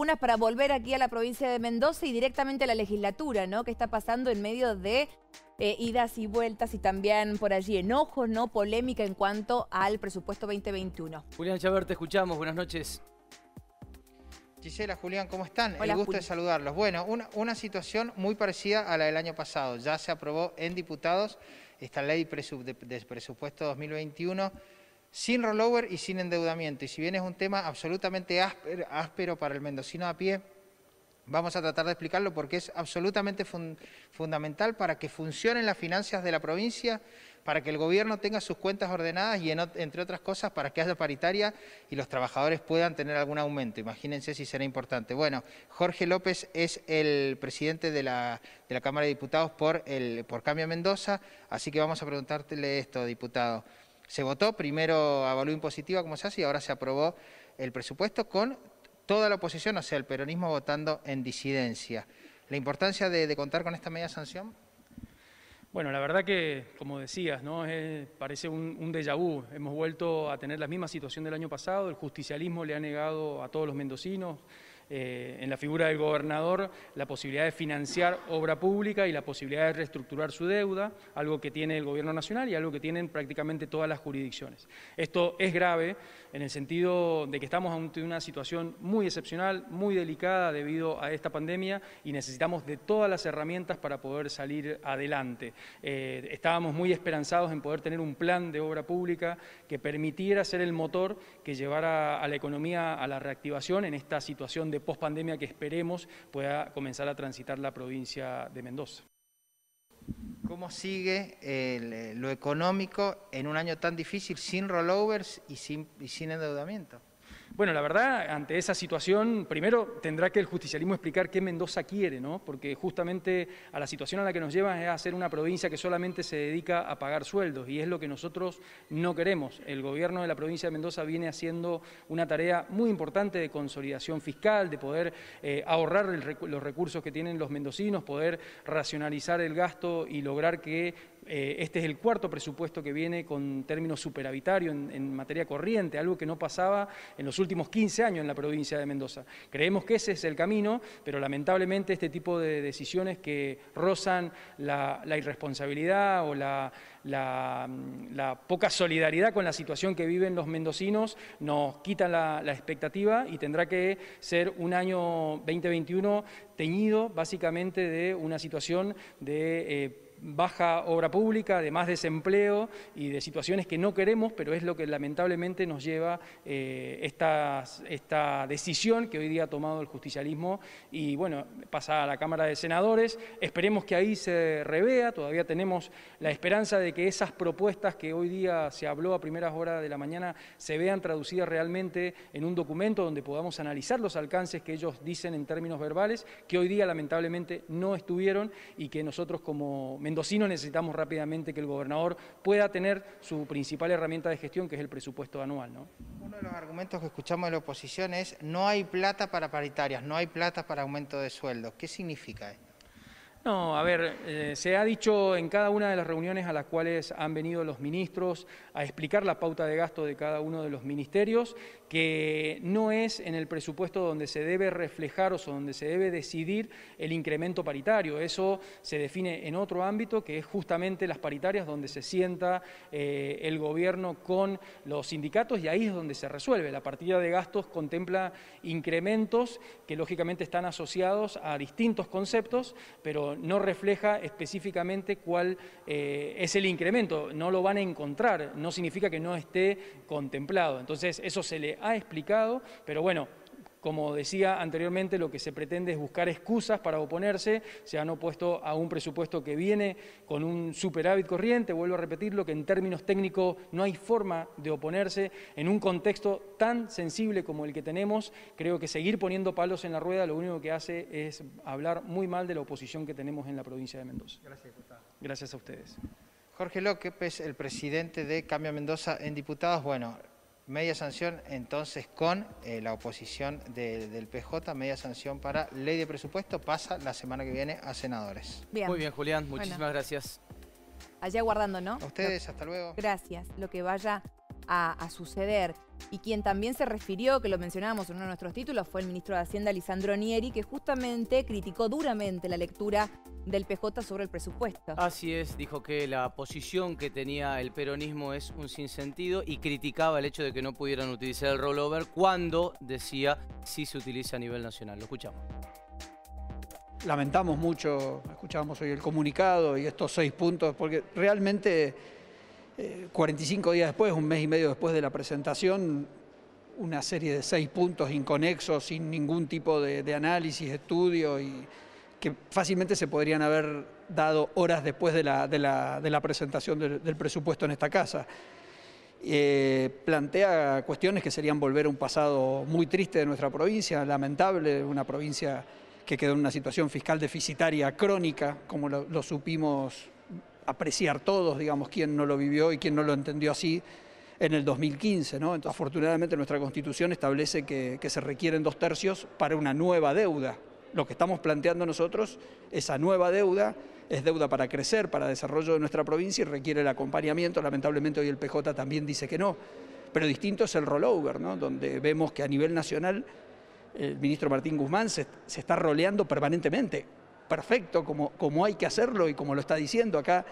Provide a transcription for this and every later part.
Unas para volver aquí a la provincia de Mendoza y directamente a la legislatura, ¿no? Que está pasando en medio de eh, idas y vueltas y también por allí enojos, ¿no? Polémica en cuanto al presupuesto 2021. Julián Chabert, te escuchamos. Buenas noches. Gisela, Julián, ¿cómo están? Hola, El gusto de saludarlos. Bueno, una, una situación muy parecida a la del año pasado. Ya se aprobó en diputados esta ley de presupuesto 2021 sin rollover y sin endeudamiento. Y si bien es un tema absolutamente áspero, para el mendocino a pie, vamos a tratar de explicarlo porque es absolutamente fundamental para que funcionen las finanzas de la provincia, para que el gobierno tenga sus cuentas ordenadas y, entre otras cosas, para que haya paritaria y los trabajadores puedan tener algún aumento. Imagínense si será importante. Bueno, Jorge López es el presidente de la, de la Cámara de Diputados por, el, por Cambio Mendoza, así que vamos a preguntarle esto, diputado se votó primero a valor positiva como se hace y ahora se aprobó el presupuesto con toda la oposición, o sea, el peronismo votando en disidencia. ¿La importancia de, contar con esta media sanción? Bueno, la verdad que, como decías, ¿no? parece un, un déjà vu. Hemos vuelto a tener la misma situación del año pasado. El justicialismo le ha negado a todos los mendocinos eh, en la figura del gobernador la posibilidad de financiar obra pública y la posibilidad de reestructurar su deuda, algo que tiene el gobierno nacional y algo que tienen prácticamente todas las jurisdicciones. Esto es grave en el sentido de que estamos ante una situación muy excepcional, muy delicada debido a esta pandemia y necesitamos de todas las herramientas para poder salir adelante. Eh, estábamos muy esperanzados en poder tener un plan de obra pública que permitiera ser el motor que llevara a la economía a la reactivación en esta situación de pospandemia que esperemos pueda comenzar a transitar la provincia de Mendoza. ¿Cómo sigue eh, lo económico en un año tan difícil sin rollovers y sin endeudamiento? Bueno, la verdad, ante esa situación, primero tendrá que el justicialismo explicar qué Mendoza quiere, ¿no? Porque justamente a la situación a la que nos lleva es a ser una provincia que solamente se dedica a pagar sueldos y es lo que nosotros no queremos. El gobierno de la provincia de Mendoza viene haciendo una tarea muy importante de consolidación fiscal, de poder eh, ahorrar los recursos que tienen los mendocinos, poder racionalizar el gasto y lograr que eh, este es el cuarto presupuesto que viene con término superavitario en, materia corriente, algo que no pasaba en los últimos 15 años en la provincia de Mendoza. Creemos que ese es el camino, pero lamentablemente este tipo de decisiones que rozan la, irresponsabilidad o mm, la, poca solidaridad con la situación que viven los mendocinos nos quitan la, expectativa y tendrá que ser un año 2021 teñido básicamente de una situación de... Eh, baja obra pública, de más desempleo y de situaciones que no queremos, pero es lo que lamentablemente nos lleva eh, esta, decisión que hoy día ha tomado el justicialismo y bueno, pasa a la Cámara de Senadores. Esperemos que ahí se revea, todavía tenemos la esperanza de que esas propuestas que hoy día se habló a primeras horas de la mañana se vean traducidas realmente en un documento donde podamos analizar los alcances que ellos dicen en términos verbales, que hoy día lamentablemente no estuvieron y que nosotros como no necesitamos rápidamente que el gobernador pueda tener su principal herramienta de gestión, que es el presupuesto anual. Uno de los argumentos que escuchamos de la oposición es no hay plata para paritarias, no hay plata para aumento de sueldos. ¿Qué significa esto? No, a ver, eh, se ha dicho en cada una de las reuniones a las cuales han venido los ministros a explicar la pauta de gasto de cada uno de los ministerios, que no es en el presupuesto donde se debe reflejar o donde se debe decidir el incremento paritario. Eso se define en otro ámbito, que es justamente las paritarias donde se sienta eh, el gobierno con los sindicatos y ahí es donde se resuelve. La partida de gastos contempla incrementos que lógicamente están asociados a distintos conceptos, pero no refleja específicamente cuál eh, es el incremento. No lo van a encontrar, no significa que no esté contemplado. Entonces, eso se le ha explicado, pero bueno, como decía anteriormente, lo que se pretende es buscar excusas para oponerse. Se han opuesto a un presupuesto que viene con un superávit corriente, vuelvo a repetirlo, que en términos técnicos no hay forma de oponerse. En un contexto tan sensible como el que tenemos, creo que seguir poniendo palos en la rueda lo único que hace es hablar muy mal de la oposición que tenemos en la provincia de Mendoza. Gracias, diputado. Gracias a ustedes. Jorge López, el presidente de Cambio Mendoza en Diputados. Bueno, media sanción entonces con eh, la oposición del PJ, media sanción para ley de presupuesto, pasa la semana que viene a senadores. Muy bien, Julián, muchísimas gracias. Allá guardando, ¿no? A ustedes, hasta luego. Gracias, lo que vaya a suceder y quien también se refirió, que lo mencionábamos en uno de nuestros títulos, fue el ministro de Hacienda Lisandro Nieri, que justamente criticó duramente la lectura del PJ sobre el presupuesto. Así es, dijo que la posición que tenía el peronismo es un sinsentido y criticaba el hecho de que no pudieran utilizar el rollover cuando decía si se utiliza a nivel nacional. Lo escuchamos. Lamentamos mucho, escuchábamos hoy el comunicado y estos seis puntos, porque realmente 45 eh, días después, un mes y medio después de la presentación, una serie de seis puntos inconexos, sin ningún tipo de, análisis, estudio, y que fácilmente se podrían haber dado horas después de la, presentación del, presupuesto en esta casa. Eh, plantea cuestiones que serían volver a un pasado muy triste de nuestra provincia, lamentable, una provincia que quedó en una situación fiscal deficitaria crónica, como lo supimos apreciar todos, digamos, quién no lo vivió y quién no lo entendió así en el 2015. afortunadamente nuestra Constitución establece que, se requieren dos tercios para una nueva deuda. Lo que estamos planteando nosotros, esa nueva deuda, es deuda para crecer, para desarrollo de nuestra provincia y requiere el acompañamiento. Lamentablemente hoy el PJ también dice que no. Pero distinto es el rollover, ¿no? donde vemos que a nivel nacional el ministro Martín Guzmán se está roleando permanentemente perfecto como, como hay que hacerlo y como lo está diciendo acá.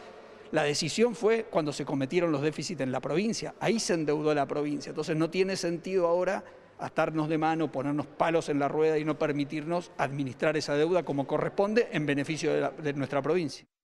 La decisión fue cuando se cometieron los déficits en la provincia, ahí se endeudó la provincia, entonces no tiene sentido ahora atarnos de mano, ponernos palos en la rueda y no permitirnos administrar esa deuda como corresponde en beneficio de nuestra provincia.